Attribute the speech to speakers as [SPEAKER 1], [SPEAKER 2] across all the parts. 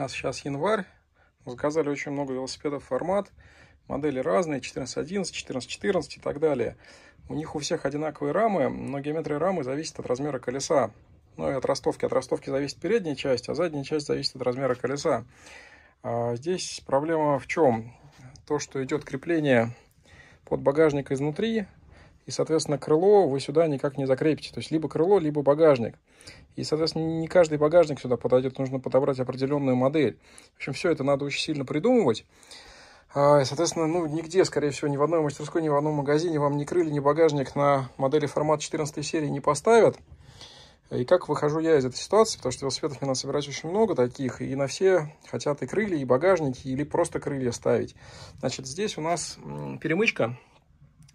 [SPEAKER 1] нас сейчас январь. Заказали очень много велосипедов формат. Модели разные, 14-11, 14-14 и так далее. У них у всех одинаковые рамы, но геометрия рамы зависит от размера колеса. Ну и от ростовки. От ростовки зависит передняя часть, а задняя часть зависит от размера колеса. А здесь проблема в чем? То, что идет крепление под багажник изнутри, и, соответственно, крыло вы сюда никак не закрепите. То есть либо крыло, либо багажник. И, соответственно, не каждый багажник сюда подойдет, нужно подобрать определенную модель. В общем, все это надо очень сильно придумывать. А, соответственно, ну, нигде, скорее всего, ни в одной мастерской, ни в одном магазине вам ни крылья, ни багажник на модели формат 14 серии не поставят. И как выхожу я из этой ситуации, потому что велосипедов мне надо собирать очень много таких, и на все хотят и крылья, и багажники, или просто крылья ставить. Значит, здесь у нас перемычка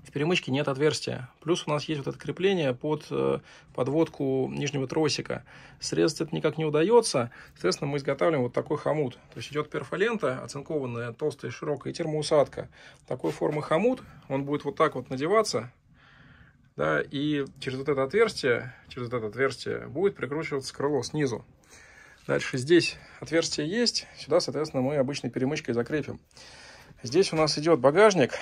[SPEAKER 1] в перемычке нет отверстия. Плюс у нас есть вот это крепление под э, подводку нижнего тросика. Срезать это никак не удается. Соответственно, мы изготавливаем вот такой хомут. То есть идет перфолента, оцинкованная, толстая, широкая, и термоусадка. Такой формы хомут, он будет вот так вот надеваться. Да, и через вот это отверстие, через вот это отверстие будет прикручиваться крыло снизу. Дальше здесь отверстие есть, сюда, соответственно, мы обычной перемычкой закрепим. Здесь у нас идет багажник,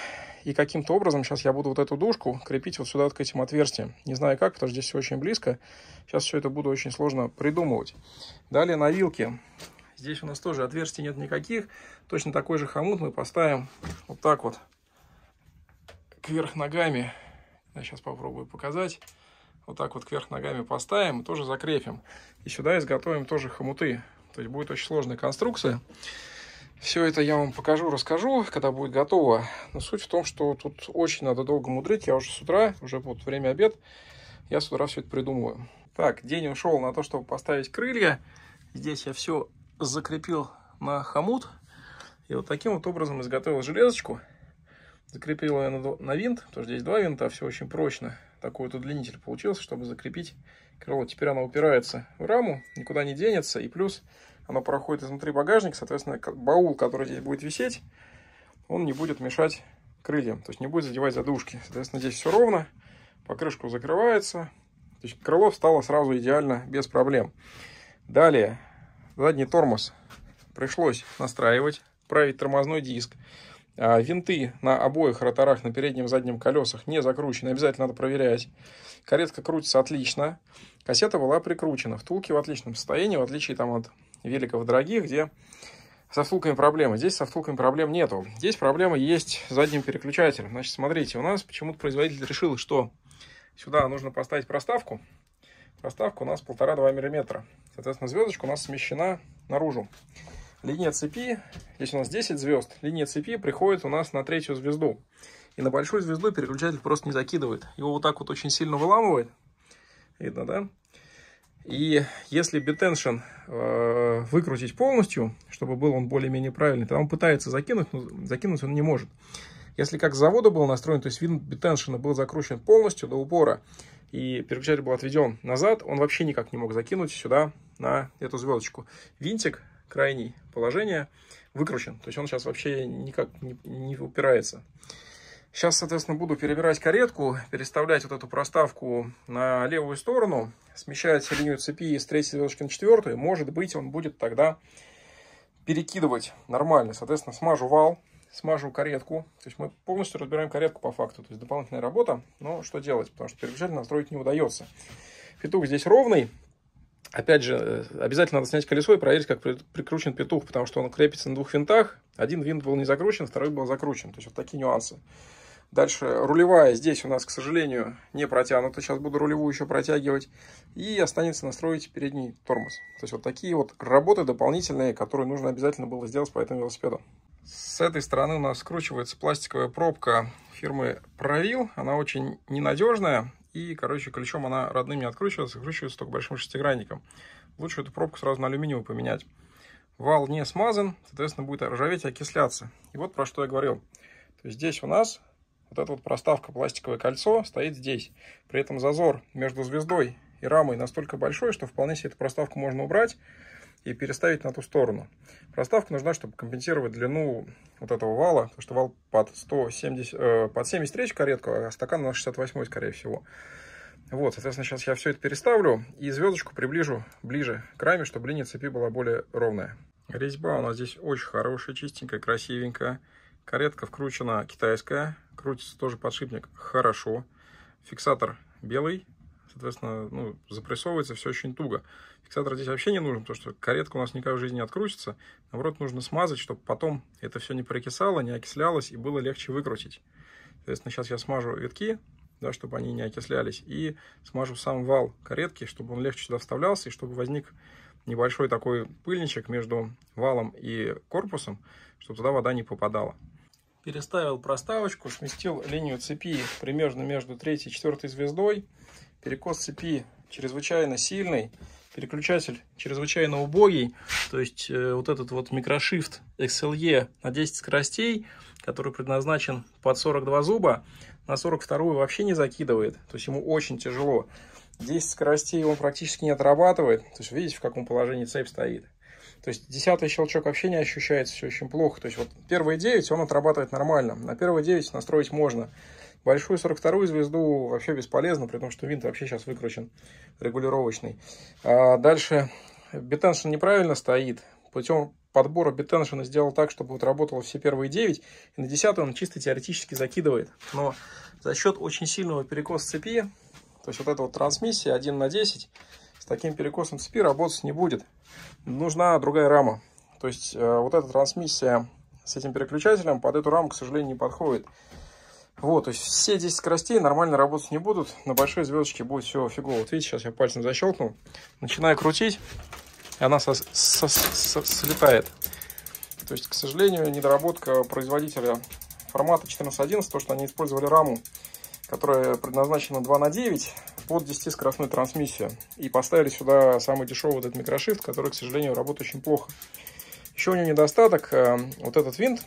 [SPEAKER 1] и каким-то образом сейчас я буду вот эту дужку крепить вот сюда вот к этим отверстиям. Не знаю как, потому что здесь все очень близко. Сейчас все это буду очень сложно придумывать. Далее на вилке. Здесь у нас тоже отверстий нет никаких. Точно такой же хомут мы поставим вот так вот кверх ногами. Я сейчас попробую показать. Вот так вот кверх ногами поставим и тоже закрепим. И сюда изготовим тоже хомуты. То есть будет очень сложная конструкция. Все это я вам покажу, расскажу, когда будет готово. Но суть в том, что тут очень надо долго мудрить. Я уже с утра, уже вот время обед, я с утра все это придумываю. Так, день ушел на то, чтобы поставить крылья. Здесь я все закрепил на хомут. И вот таким вот образом изготовил железочку. Закрепил ее на, винт, потому что здесь два винта, все очень прочно. Такой вот удлинитель получился, чтобы закрепить крыло. Теперь она упирается в раму, никуда не денется. И плюс оно проходит изнутри багажника, соответственно, баул, который здесь будет висеть, он не будет мешать крыльям, то есть не будет задевать задушки. Соответственно, здесь все ровно, покрышка закрывается, то есть крыло стало сразу идеально, без проблем. Далее, задний тормоз пришлось настраивать, править тормозной диск. А, винты на обоих роторах, на переднем и заднем колесах не закручены, обязательно надо проверять. Каретка крутится отлично, кассета была прикручена, втулки в отличном состоянии, в отличие там от великов дорогих, где со втулками проблемы. А здесь со втулками проблем нету. Здесь проблема есть с задним переключателем. Значит, смотрите, у нас почему-то производитель решил, что сюда нужно поставить проставку. Проставка у нас 1,5-2 мм. Соответственно, звездочка у нас смещена наружу. Линия цепи, здесь у нас 10 звезд, линия цепи приходит у нас на третью звезду. И на большую звезду переключатель просто не закидывает. Его вот так вот очень сильно выламывает. Видно, да? И если битеншн э, выкрутить полностью, чтобы был он более-менее правильный, то он пытается закинуть, но закинуть он не может. Если как с завода был настроен, то есть винт битеншина был закручен полностью до упора, и переключатель был отведен назад, он вообще никак не мог закинуть сюда, на эту звездочку. Винтик крайний положение выкручен, то есть он сейчас вообще никак не, не упирается. Сейчас, соответственно, буду перебирать каретку, переставлять вот эту проставку на левую сторону, смещать линию цепи с третьей звездочки на четвертую. Может быть, он будет тогда перекидывать нормально. Соответственно, смажу вал, смажу каретку. То есть мы полностью разбираем каретку по факту. То есть дополнительная работа, но что делать? Потому что переключатель настроить не удается. Петух здесь ровный. Опять же, э, обязательно надо снять колесо и проверить, как прикручен петух, потому что он крепится на двух винтах. Один винт был не закручен, второй был закручен. То есть вот такие нюансы. Дальше рулевая здесь у нас, к сожалению, не протянута. Сейчас буду рулевую еще протягивать. И останется настроить передний тормоз. То есть вот такие вот работы дополнительные, которые нужно обязательно было сделать по этому велосипеду. С этой стороны у нас скручивается пластиковая пробка фирмы Провил. Она очень ненадежная. И, короче, ключом она родным не откручивается, откручивается только большим шестигранником. Лучше эту пробку сразу на алюминиевую поменять. Вал не смазан, соответственно, будет ржаветь и окисляться. И вот про что я говорил. То есть здесь у нас вот эта вот проставка пластиковое кольцо стоит здесь. При этом зазор между звездой и рамой настолько большой, что вполне себе эту проставку можно убрать и переставить на ту сторону. Проставка нужна, чтобы компенсировать длину вот этого вала, потому что вал под, 170, э, под 73 каретку, а стакан на 68, скорее всего. Вот, соответственно, сейчас я все это переставлю и звездочку приближу ближе к раме, чтобы линия цепи была более ровная. Резьба у нас здесь очень хорошая, чистенькая, красивенькая. Каретка вкручена китайская, крутится тоже подшипник хорошо. Фиксатор белый, соответственно, ну, запрессовывается все очень туго. Фиксатор здесь вообще не нужен, потому что каретка у нас никак в жизни не открутится. Наоборот, нужно смазать, чтобы потом это все не прокисало, не окислялось и было легче выкрутить. Соответственно, сейчас я смажу витки, да, чтобы они не окислялись, и смажу сам вал каретки, чтобы он легче сюда вставлялся, и чтобы возник небольшой такой пыльничек между валом и корпусом, чтобы туда вода не попадала переставил проставочку, сместил линию цепи примерно между третьей и четвертой звездой. Перекос цепи чрезвычайно сильный, переключатель чрезвычайно убогий. То есть э, вот этот вот микрошифт XLE на 10 скоростей, который предназначен под 42 зуба, на 42 вообще не закидывает. То есть ему очень тяжело. 10 скоростей он практически не отрабатывает. То есть видите, в каком положении цепь стоит. То есть десятый щелчок вообще не ощущается, все очень плохо. То есть вот первые 9 он отрабатывает нормально. На первые 9 настроить можно. Большую 42-ю звезду вообще бесполезно, при том, что винт вообще сейчас выкручен регулировочный. А дальше битеншн неправильно стоит. Путем подбора битеншена сделал так, чтобы вот работало все первые 9. И на 10 он чисто теоретически закидывает. Но за счет очень сильного перекоса цепи, то есть вот эта вот трансмиссия 1 на 10, с таким перекосом цепи работать не будет. Нужна другая рама. То есть э, вот эта трансмиссия с этим переключателем под эту раму, к сожалению, не подходит. Вот, то есть все 10 скоростей нормально работать не будут. На большой звездочке будет все фигово. Вот видите, сейчас я пальцем защелкнул Начинаю крутить, и она со со со слетает. То есть, к сожалению, недоработка производителя формата 1411, то, что они использовали раму, которая предназначена 2 на 9 от 10-скоростной трансмиссия И поставили сюда самый дешевый вот этот микрошифт, который, к сожалению, работает очень плохо. Еще у него недостаток, э, вот этот винт,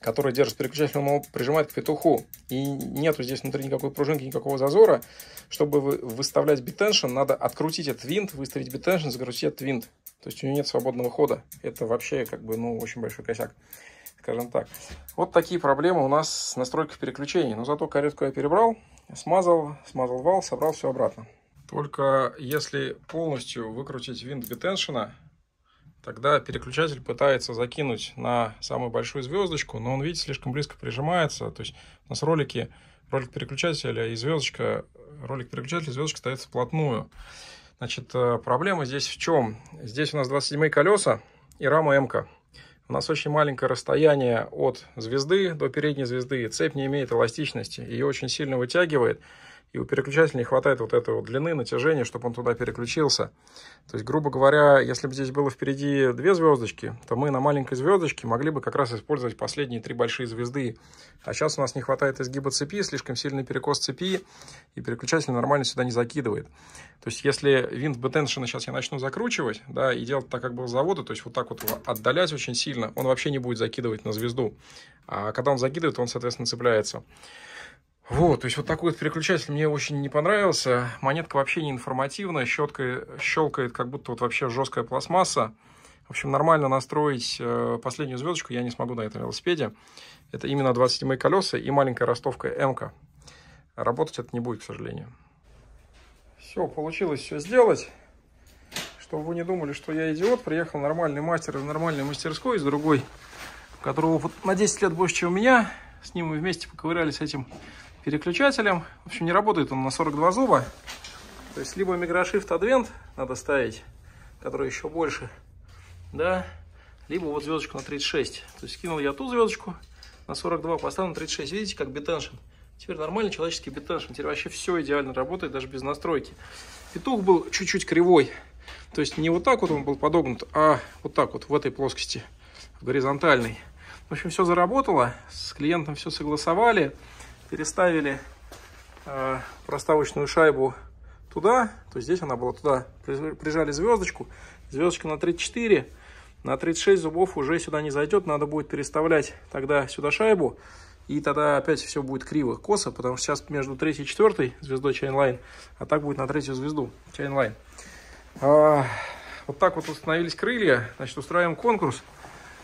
[SPEAKER 1] который держит переключатель, он прижимает к петуху. И нету здесь внутри никакой пружинки, никакого зазора. Чтобы выставлять битеншн, надо открутить этот винт, выставить битеншн, закрутить этот винт. То есть у него нет свободного хода. Это вообще как бы, ну, очень большой косяк, скажем так. Вот такие проблемы у нас с настройкой переключений. Но зато каретку я перебрал, смазал, смазал вал, собрал все обратно. Только если полностью выкрутить винт битеншена, тогда переключатель пытается закинуть на самую большую звездочку, но он, видите, слишком близко прижимается. То есть у нас ролики, ролик переключателя и звездочка, ролик переключателя и звездочка стоят вплотную. Значит, э, проблема здесь в чем? Здесь у нас 27 колеса и рама м -ка. У нас очень маленькое расстояние от звезды до передней звезды. Цепь не имеет эластичности, ее очень сильно вытягивает и у переключателя не хватает вот этой вот длины, натяжения, чтобы он туда переключился. То есть, грубо говоря, если бы здесь было впереди две звездочки, то мы на маленькой звездочке могли бы как раз использовать последние три большие звезды. А сейчас у нас не хватает изгиба цепи, слишком сильный перекос цепи, и переключатель нормально сюда не закидывает. То есть, если винт бетеншена сейчас я начну закручивать, да, и делать так, как был с завода, то есть вот так вот его отдалять очень сильно, он вообще не будет закидывать на звезду. А когда он закидывает, он, соответственно, цепляется. Вот, то есть вот такой вот переключатель мне очень не понравился. Монетка вообще не информативная, щетка, щелкает как будто вот вообще жесткая пластмасса. В общем, нормально настроить э, последнюю звездочку я не смогу на этом велосипеде. Это именно 27 колеса и маленькая ростовка МК. Работать это не будет, к сожалению. Все, получилось все сделать. Чтобы вы не думали, что я идиот, приехал нормальный мастер из нормальной мастерской, из другой, которого на 10 лет больше, чем у меня. С ним мы вместе поковырялись этим переключателем. В общем, не работает он на 42 зуба. То есть, либо микрошифт адвент надо ставить, который еще больше, да, либо вот звездочку на 36. То есть, кинул я ту звездочку на 42, поставил на 36. Видите, как битеншн? Теперь нормальный человеческий битеншн. Теперь вообще все идеально работает, даже без настройки. Петух был чуть-чуть кривой. То есть, не вот так вот он был подогнут, а вот так вот, в этой плоскости, в горизонтальной. В общем, все заработало, с клиентом все согласовали переставили э, проставочную шайбу туда, то здесь она была туда, прижали звездочку, звездочка на 34, на 36 зубов уже сюда не зайдет, надо будет переставлять тогда сюда шайбу, и тогда опять все будет криво, косо, потому что сейчас между 3 и 4 звездой чайнлайн, а так будет на третью звезду чайнлайн. А, вот так вот установились крылья, значит устраиваем конкурс,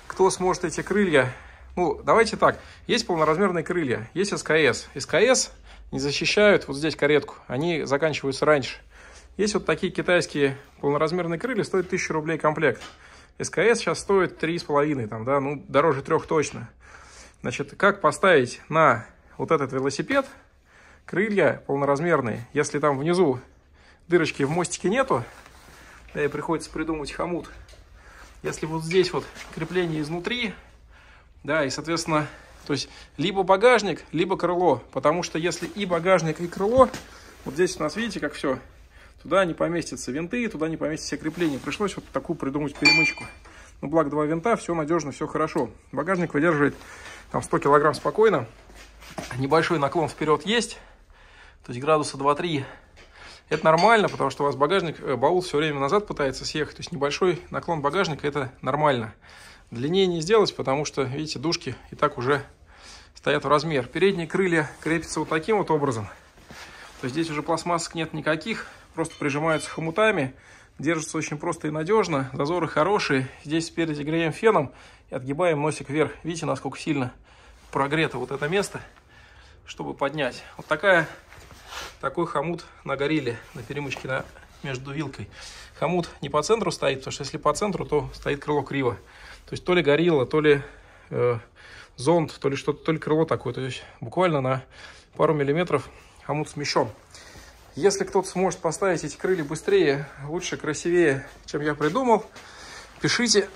[SPEAKER 1] кто сможет эти крылья ну, давайте так. Есть полноразмерные крылья, есть СКС. СКС не защищают вот здесь каретку. Они заканчиваются раньше. Есть вот такие китайские полноразмерные крылья, стоят 1000 рублей комплект. СКС сейчас стоит 3,5, там, да, ну, дороже трех точно. Значит, как поставить на вот этот велосипед крылья полноразмерные, если там внизу дырочки в мостике нету, да, и приходится придумать хомут. Если вот здесь вот крепление изнутри, да, и, соответственно, то есть либо багажник, либо крыло. Потому что если и багажник, и крыло, вот здесь у нас, видите, как все, туда не поместятся винты, туда не поместятся крепления. Пришлось вот такую придумать перемычку. Ну, благо два винта, все надежно, все хорошо. Багажник выдерживает там 100 килограмм спокойно. Небольшой наклон вперед есть, то есть градуса 2-3 это нормально, потому что у вас багажник, э, баул все время назад пытается съехать, то есть небольшой наклон багажника это нормально. Длиннее не сделать, потому что, видите, душки и так уже стоят в размер. Передние крылья крепятся вот таким вот образом. То есть здесь уже пластмассок нет никаких, просто прижимаются хомутами, держатся очень просто и надежно, зазоры хорошие. Здесь спереди греем феном и отгибаем носик вверх. Видите, насколько сильно прогрето вот это место, чтобы поднять. Вот такая такой хомут на гореле, на перемычке на, между вилкой. Хомут не по центру стоит, потому что если по центру, то стоит крыло криво. То есть то ли горилла, то ли э, зонт, то ли что-то, то ли крыло такое. То есть буквально на пару миллиметров хомут смещен. Если кто-то сможет поставить эти крылья быстрее, лучше, красивее, чем я придумал, пишите,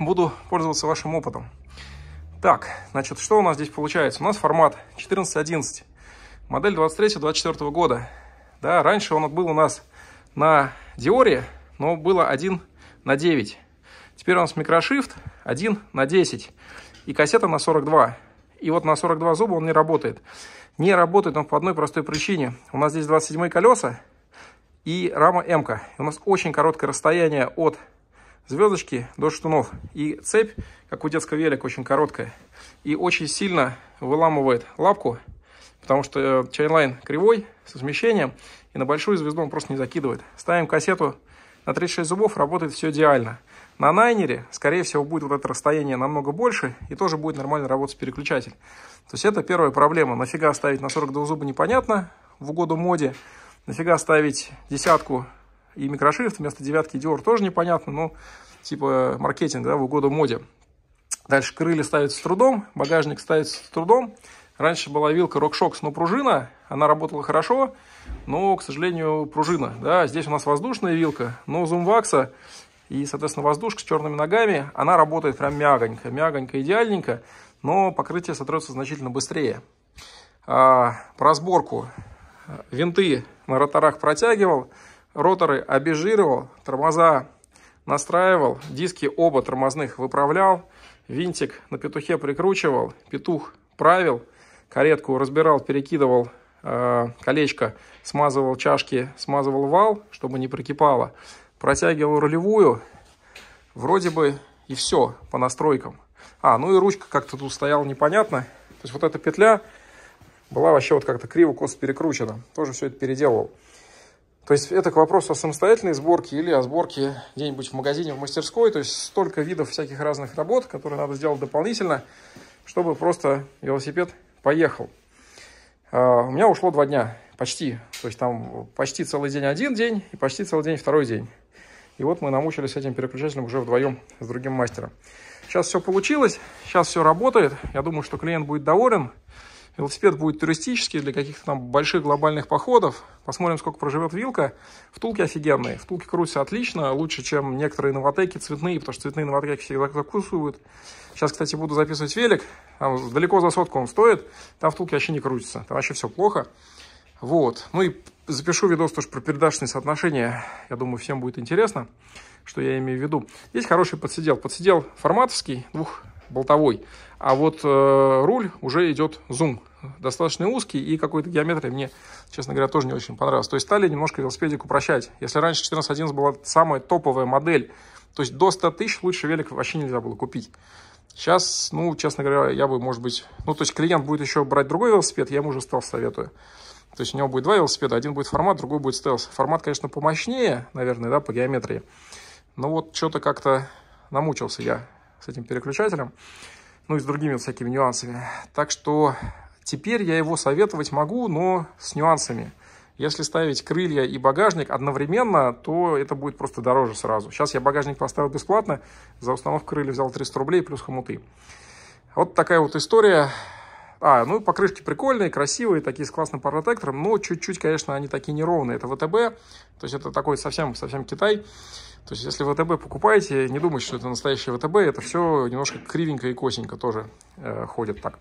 [SPEAKER 1] буду пользоваться вашим опытом. Так, значит, что у нас здесь получается? У нас формат 14-11 модель 23-24 года. Да, раньше он был у нас на Диоре, но было 1 на 9. Теперь у нас микрошифт 1 на 10 и кассета на 42. И вот на 42 зуба он не работает. Не работает он по одной простой причине. У нас здесь 27 колеса и рама М-ка. У нас очень короткое расстояние от звездочки до штунов. И цепь, как у детского велика, очень короткая. И очень сильно выламывает лапку потому что э, чайнлайн кривой с смещением, и на большую звезду он просто не закидывает. Ставим кассету на 36 зубов, работает все идеально. На найнере, скорее всего, будет вот это расстояние намного больше, и тоже будет нормально работать переключатель. То есть это первая проблема. Нафига ставить на 42 зуба непонятно в угоду моде. Нафига ставить десятку и микрошрифт вместо девятки Dior тоже непонятно, но типа маркетинг да, в угоду моде. Дальше крылья ставятся с трудом, багажник ставится с трудом. Раньше была вилка Рокшокс, но пружина, она работала хорошо, но, к сожалению, пружина. Да, здесь у нас воздушная вилка, но Zoomvax и, соответственно, воздушка с черными ногами, она работает прям мягонько, мягонько, идеальненько, но покрытие сотрется значительно быстрее. А, про сборку. Винты на роторах протягивал, роторы обезжиривал, тормоза настраивал, диски оба тормозных выправлял, винтик на петухе прикручивал, петух правил – Каретку разбирал, перекидывал э, колечко, смазывал чашки, смазывал вал, чтобы не прокипало. Протягивал рулевую, вроде бы и все по настройкам. А, ну и ручка как-то тут стояла непонятно. То есть вот эта петля была вообще вот как-то криво косо перекручена. Тоже все это переделывал. То есть это к вопросу о самостоятельной сборке или о сборке где-нибудь в магазине, в мастерской. То есть столько видов всяких разных работ, которые надо сделать дополнительно, чтобы просто велосипед поехал. А, у меня ушло два дня, почти. То есть там почти целый день один день и почти целый день второй день. И вот мы намучились с этим переключателем уже вдвоем с другим мастером. Сейчас все получилось, сейчас все работает. Я думаю, что клиент будет доволен. Велосипед будет туристический для каких-то там больших глобальных походов. Посмотрим, сколько проживет вилка. Втулки офигенные. Втулки крутятся отлично. Лучше, чем некоторые новотеки цветные, потому что цветные новотеки всегда закусывают. Сейчас, кстати, буду записывать велик. Там далеко за сотку он стоит. Там втулки вообще не крутятся. Там вообще все плохо. Вот. Ну и запишу видос тоже про передачные соотношения. Я думаю, всем будет интересно, что я имею в виду. Здесь хороший подсидел. Подсидел форматовский, двух болтовой. А вот э, руль уже идет зум, достаточно узкий, и какой-то геометрии мне, честно говоря, тоже не очень понравилось. То есть стали немножко велосипедик упрощать. Если раньше 1411 была самая топовая модель, то есть до 100 тысяч лучше велик вообще нельзя было купить. Сейчас, ну, честно говоря, я бы, может быть... Ну, то есть клиент будет еще брать другой велосипед, я ему уже стал советую. То есть у него будет два велосипеда, один будет формат, другой будет стелс. Формат, конечно, помощнее, наверное, да, по геометрии. Но вот что-то как-то намучился я с этим переключателем, ну и с другими всякими нюансами. Так что теперь я его советовать могу, но с нюансами. Если ставить крылья и багажник одновременно, то это будет просто дороже сразу. Сейчас я багажник поставил бесплатно, за установку крылья взял 300 рублей плюс хомуты. Вот такая вот история. А, ну покрышки прикольные, красивые, такие с классным парпротектором, но чуть-чуть, конечно, они такие неровные. Это ВТБ, то есть это такой совсем-совсем Китай. То есть, если ВТБ покупаете, не думайте, что это настоящий ВТБ, это все немножко кривенько и косенько тоже э, ходит так.